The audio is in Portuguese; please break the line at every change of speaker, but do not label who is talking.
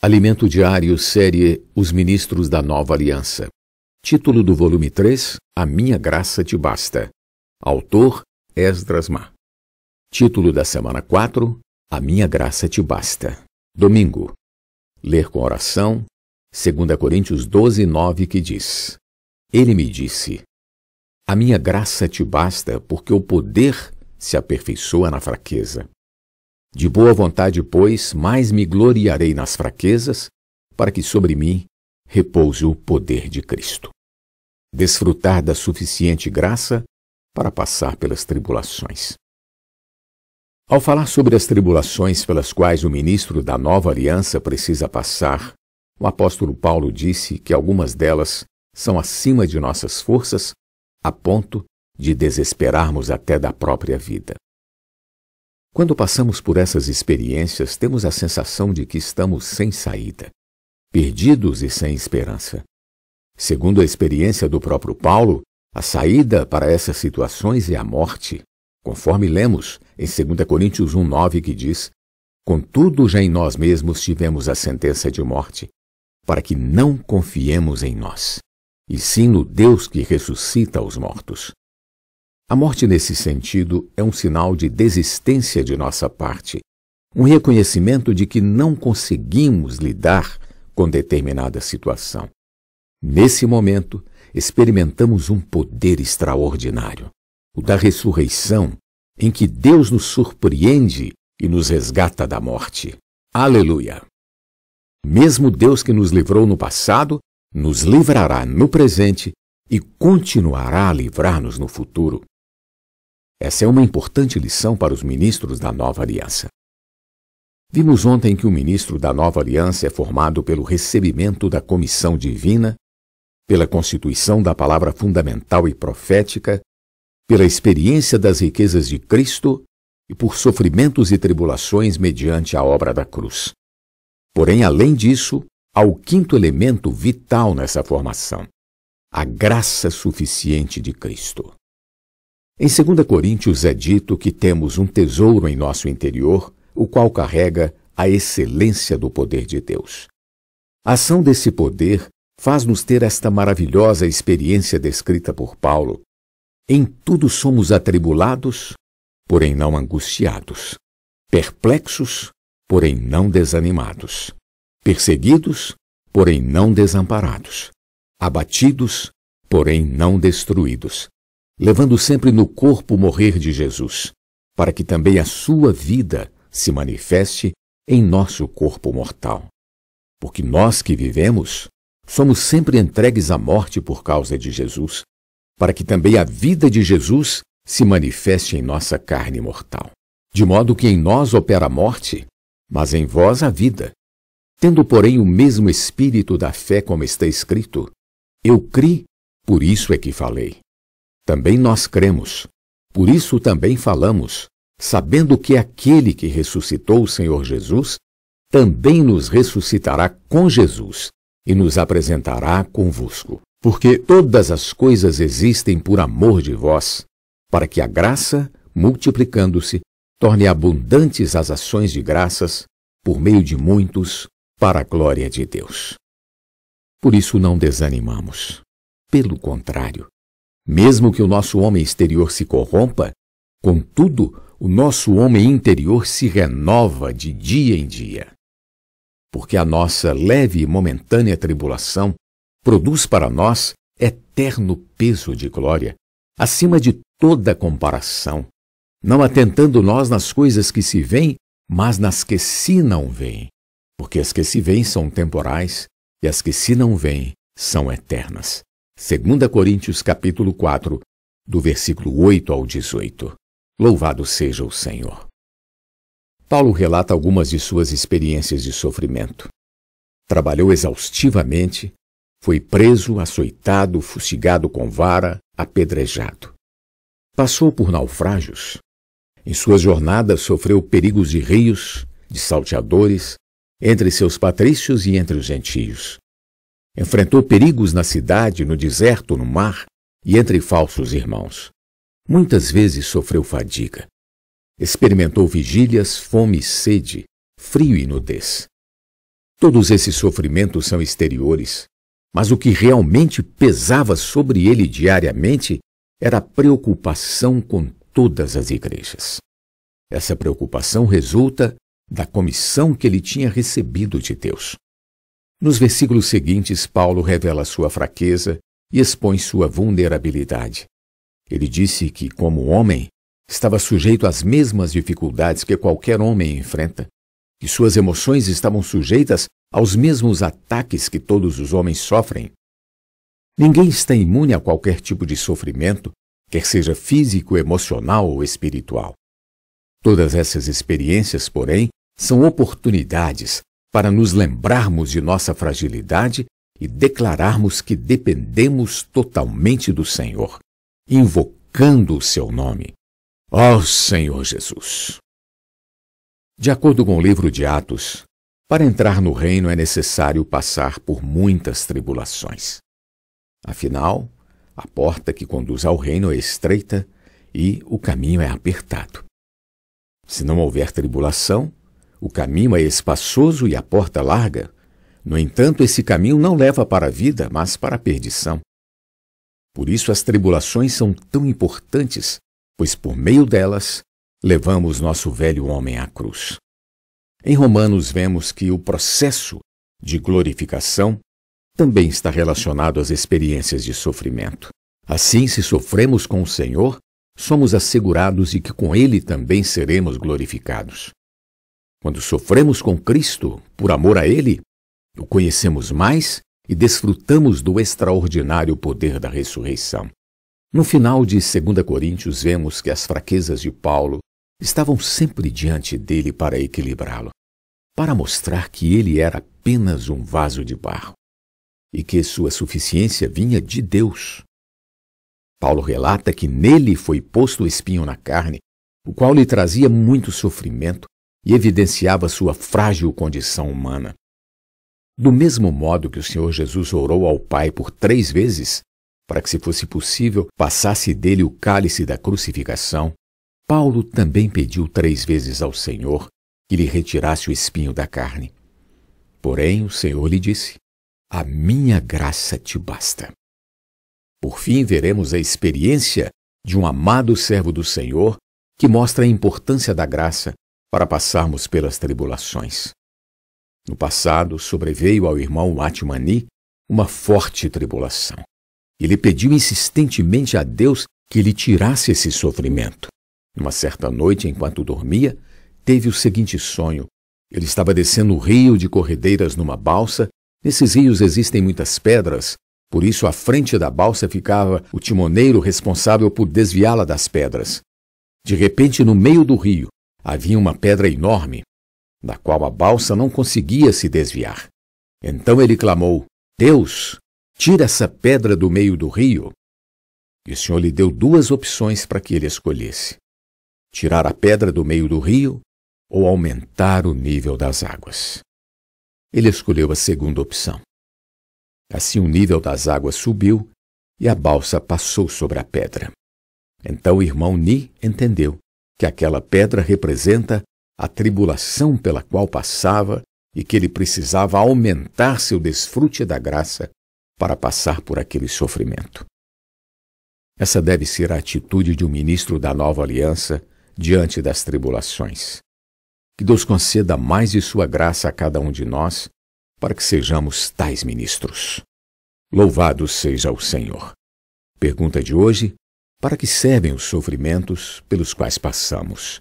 Alimento Diário, série Os Ministros da Nova Aliança. Título do volume 3: A Minha Graça Te Basta. Autor Esdras Ma Título da semana 4: A Minha Graça Te Basta. Domingo. Ler com oração, 2 Coríntios 12, 9, que diz: Ele me disse: A minha graça te basta, porque o poder se aperfeiçoa na fraqueza. De boa vontade, pois, mais me gloriarei nas fraquezas, para que sobre mim repouse o poder de Cristo. Desfrutar da suficiente graça para passar pelas tribulações. Ao falar sobre as tribulações pelas quais o ministro da nova aliança precisa passar, o apóstolo Paulo disse que algumas delas são acima de nossas forças, a ponto de desesperarmos até da própria vida. Quando passamos por essas experiências, temos a sensação de que estamos sem saída, perdidos e sem esperança. Segundo a experiência do próprio Paulo, a saída para essas situações é a morte, conforme lemos em 2 Coríntios 1,9, que diz: Contudo, já em nós mesmos tivemos a sentença de morte, para que não confiemos em nós, e sim no Deus que ressuscita os mortos, a morte, nesse sentido, é um sinal de desistência de nossa parte, um reconhecimento de que não conseguimos lidar com determinada situação. Nesse momento, experimentamos um poder extraordinário, o da ressurreição, em que Deus nos surpreende e nos resgata da morte. Aleluia! Mesmo Deus que nos livrou no passado, nos livrará no presente e continuará a livrar-nos no futuro. Essa é uma importante lição para os ministros da nova aliança. Vimos ontem que o ministro da nova aliança é formado pelo recebimento da comissão divina, pela constituição da palavra fundamental e profética, pela experiência das riquezas de Cristo e por sofrimentos e tribulações mediante a obra da cruz. Porém, além disso, há o quinto elemento vital nessa formação: a graça suficiente de Cristo. Em 2 Coríntios é dito que temos um tesouro em nosso interior, o qual carrega a excelência do poder de Deus. A ação desse poder faz-nos ter esta maravilhosa experiência descrita por Paulo. Em tudo somos atribulados, porém não angustiados, perplexos, porém não desanimados, perseguidos, porém não desamparados, abatidos, porém não destruídos, levando sempre no corpo morrer de Jesus, para que também a sua vida se manifeste em nosso corpo mortal. Porque nós que vivemos, somos sempre entregues à morte por causa de Jesus, para que também a vida de Jesus se manifeste em nossa carne mortal. De modo que em nós opera a morte, mas em vós a vida. Tendo, porém, o mesmo espírito da fé, como está escrito, eu cri, por isso é que falei também nós cremos. Por isso também falamos, sabendo que aquele que ressuscitou o Senhor Jesus também nos ressuscitará com Jesus e nos apresentará convosco. Porque todas as coisas existem por amor de vós, para que a graça, multiplicando-se, torne abundantes as ações de graças, por meio de muitos, para a glória de Deus. Por isso não desanimamos. Pelo contrário, mesmo que o nosso homem exterior se corrompa, contudo, o nosso homem interior se renova de dia em dia. Porque a nossa leve e momentânea tribulação produz para nós eterno peso de glória, acima de toda comparação, não atentando nós nas coisas que se veem, mas nas que se não veem, porque as que se veem são temporais e as que se não veem são eternas. 2 Coríntios capítulo 4, do versículo 8 ao 18. Louvado seja o Senhor. Paulo relata algumas de suas experiências de sofrimento. Trabalhou exaustivamente, foi preso, açoitado, fustigado com vara, apedrejado. Passou por naufrágios. Em suas jornadas sofreu perigos de rios, de salteadores, entre seus patrícios e entre os gentios. Enfrentou perigos na cidade, no deserto, no mar e entre falsos irmãos. Muitas vezes sofreu fadiga. Experimentou vigílias, fome e sede, frio e nudez. Todos esses sofrimentos são exteriores, mas o que realmente pesava sobre ele diariamente era a preocupação com todas as igrejas. Essa preocupação resulta da comissão que ele tinha recebido de Deus. Nos versículos seguintes, Paulo revela sua fraqueza e expõe sua vulnerabilidade. Ele disse que, como homem, estava sujeito às mesmas dificuldades que qualquer homem enfrenta, e suas emoções estavam sujeitas aos mesmos ataques que todos os homens sofrem. Ninguém está imune a qualquer tipo de sofrimento, quer seja físico, emocional ou espiritual. Todas essas experiências, porém, são oportunidades para nos lembrarmos de nossa fragilidade e declararmos que dependemos totalmente do Senhor, invocando o seu nome. Ó oh, Senhor Jesus! De acordo com o livro de Atos, para entrar no reino é necessário passar por muitas tribulações. Afinal, a porta que conduz ao reino é estreita e o caminho é apertado. Se não houver tribulação, o caminho é espaçoso e a porta larga. No entanto, esse caminho não leva para a vida, mas para a perdição. Por isso, as tribulações são tão importantes, pois por meio delas levamos nosso velho homem à cruz. Em Romanos, vemos que o processo de glorificação também está relacionado às experiências de sofrimento. Assim, se sofremos com o Senhor, somos assegurados de que com Ele também seremos glorificados. Quando sofremos com Cristo por amor a Ele, o conhecemos mais e desfrutamos do extraordinário poder da ressurreição. No final de 2 Coríntios, vemos que as fraquezas de Paulo estavam sempre diante dele para equilibrá-lo, para mostrar que ele era apenas um vaso de barro e que sua suficiência vinha de Deus. Paulo relata que nele foi posto o espinho na carne, o qual lhe trazia muito sofrimento e evidenciava sua frágil condição humana. Do mesmo modo que o Senhor Jesus orou ao Pai por três vezes, para que, se fosse possível, passasse dele o cálice da crucificação, Paulo também pediu três vezes ao Senhor que lhe retirasse o espinho da carne. Porém, o Senhor lhe disse: A minha graça te basta. Por fim, veremos a experiência de um amado servo do Senhor que mostra a importância da graça para passarmos pelas tribulações. No passado, sobreveio ao irmão Atmani uma forte tribulação. Ele pediu insistentemente a Deus que lhe tirasse esse sofrimento. Uma certa noite, enquanto dormia, teve o seguinte sonho. Ele estava descendo o rio de corredeiras numa balsa. Nesses rios existem muitas pedras, por isso à frente da balsa ficava o timoneiro responsável por desviá-la das pedras. De repente, no meio do rio, havia uma pedra enorme, da qual a balsa não conseguia se desviar. Então ele clamou: Deus, tira essa pedra do meio do rio. E o Senhor lhe deu duas opções para que ele escolhesse: tirar a pedra do meio do rio ou aumentar o nível das águas. Ele escolheu a segunda opção. Assim o nível das águas subiu e a balsa passou sobre a pedra. Então o irmão Ni entendeu que aquela pedra representa a tribulação pela qual passava e que ele precisava aumentar seu desfrute da graça para passar por aquele sofrimento. Essa deve ser a atitude de um ministro da nova aliança diante das tribulações. Que Deus conceda mais de sua graça a cada um de nós, para que sejamos tais ministros. Louvado seja o Senhor. Pergunta de hoje para que servem os sofrimentos pelos quais passamos?